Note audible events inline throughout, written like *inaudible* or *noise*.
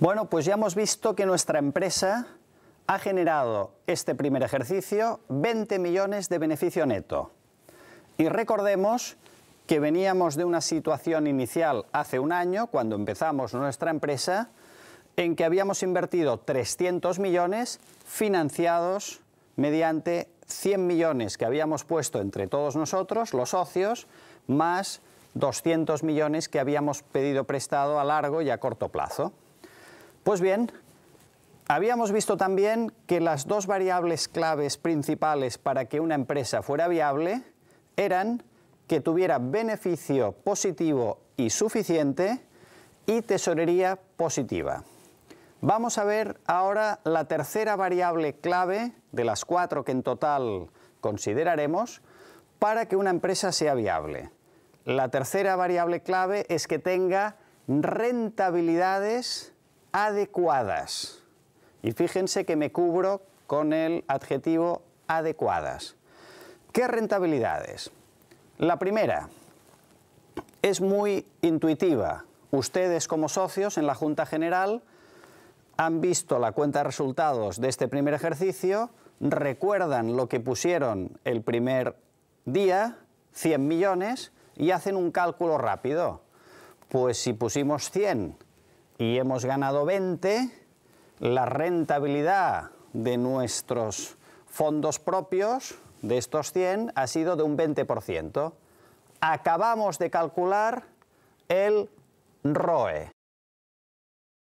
Bueno, pues ya hemos visto que nuestra empresa ha generado este primer ejercicio 20 millones de beneficio neto. Y recordemos que veníamos de una situación inicial hace un año, cuando empezamos nuestra empresa, en que habíamos invertido 300 millones financiados mediante 100 millones que habíamos puesto entre todos nosotros, los socios, más 200 millones que habíamos pedido prestado a largo y a corto plazo. Pues bien, habíamos visto también que las dos variables claves principales para que una empresa fuera viable eran que tuviera beneficio positivo y suficiente y tesorería positiva. Vamos a ver ahora la tercera variable clave de las cuatro que en total consideraremos para que una empresa sea viable. La tercera variable clave es que tenga rentabilidades adecuadas. Y fíjense que me cubro con el adjetivo adecuadas. ¿Qué rentabilidades? La primera es muy intuitiva. Ustedes como socios en la Junta General han visto la cuenta de resultados de este primer ejercicio, recuerdan lo que pusieron el primer día, 100 millones, y hacen un cálculo rápido. Pues si pusimos 100 y hemos ganado 20, la rentabilidad de nuestros fondos propios, de estos 100, ha sido de un 20%. Acabamos de calcular el ROE,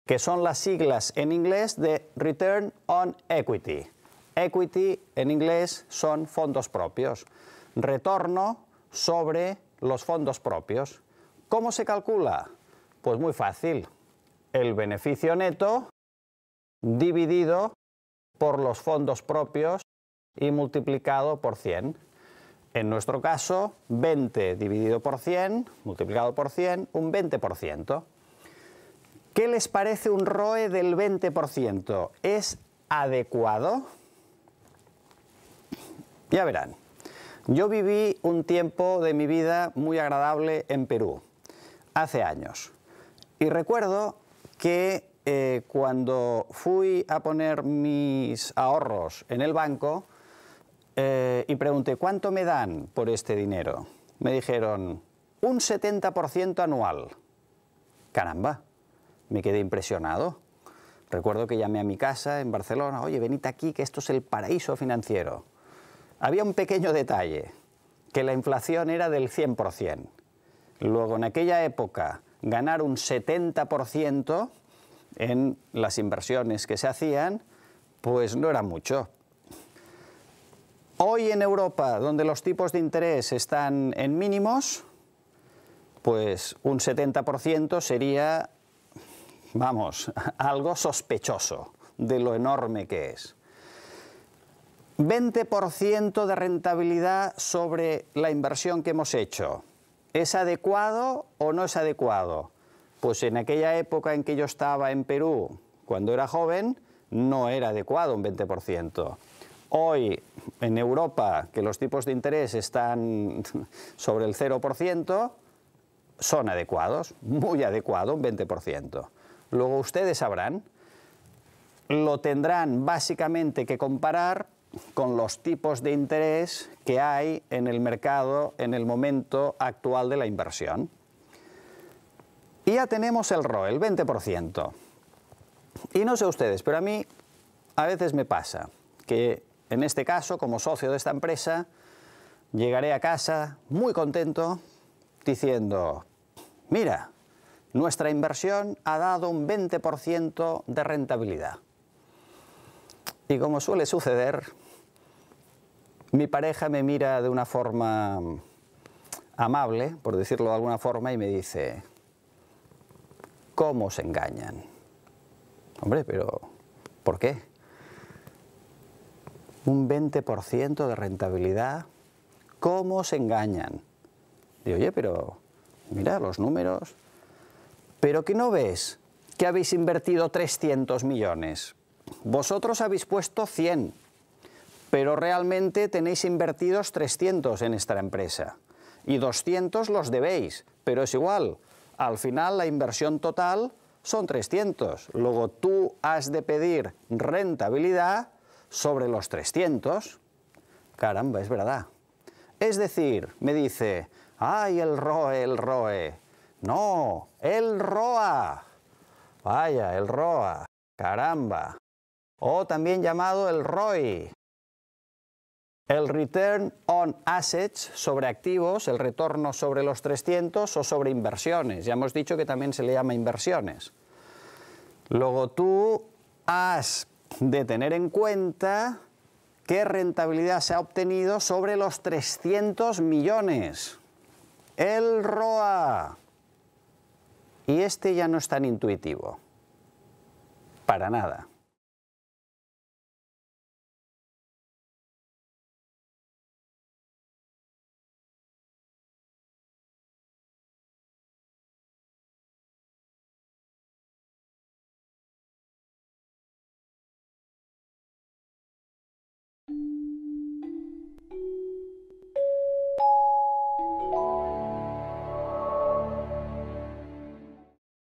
que son las siglas en inglés de Return on Equity. Equity en inglés son fondos propios. Retorno sobre los fondos propios. ¿Cómo se calcula? Pues muy fácil el beneficio neto dividido por los fondos propios y multiplicado por 100. En nuestro caso, 20 dividido por 100, multiplicado por 100, un 20%. ¿Qué les parece un ROE del 20%? ¿Es adecuado? Ya verán. Yo viví un tiempo de mi vida muy agradable en Perú, hace años. Y recuerdo que eh, cuando fui a poner mis ahorros en el banco eh, y pregunté, ¿cuánto me dan por este dinero? Me dijeron, un 70% anual. Caramba, me quedé impresionado. Recuerdo que llamé a mi casa en Barcelona, oye, venid aquí, que esto es el paraíso financiero. Había un pequeño detalle, que la inflación era del 100%. Luego, en aquella época, ganar un 70% en las inversiones que se hacían, pues no era mucho. Hoy en Europa, donde los tipos de interés están en mínimos, pues un 70% sería, vamos, *laughs* algo sospechoso de lo enorme que es. 20% de rentabilidad sobre la inversión que hemos hecho ¿Es adecuado o no es adecuado? Pues en aquella época en que yo estaba en Perú, cuando era joven, no era adecuado un 20%. Hoy, en Europa, que los tipos de interés están *laughs* sobre el 0%, son adecuados, muy adecuado, un 20%. Luego ustedes sabrán, lo tendrán básicamente que comparar con los tipos de interés que hay en el mercado en el momento actual de la inversión. Y ya tenemos el ROE, el 20%. Y no sé ustedes, pero a mí a veces me pasa que en este caso, como socio de esta empresa, llegaré a casa muy contento diciendo, mira, nuestra inversión ha dado un 20% de rentabilidad. Y como suele suceder, mi pareja me mira de una forma amable, por decirlo de alguna forma, y me dice, ¿cómo se engañan? Hombre, pero ¿por qué? Un 20% de rentabilidad, ¿cómo se engañan? Digo, oye, pero mira los números, pero ¿qué no ves? Que habéis invertido 300 millones, vosotros habéis puesto 100 pero realmente tenéis invertidos 300 en esta empresa y 200 los debéis, pero es igual, al final la inversión total son 300. Luego tú has de pedir rentabilidad sobre los 300. Caramba, es verdad. Es decir, me dice, ay, el ROE, el ROE. No, el ROA. Vaya, el ROA. Caramba. O también llamado el ROI. El return on assets sobre activos, el retorno sobre los 300 o sobre inversiones. Ya hemos dicho que también se le llama inversiones. Luego tú has de tener en cuenta qué rentabilidad se ha obtenido sobre los 300 millones. El ROA. Y este ya no es tan intuitivo. Para nada.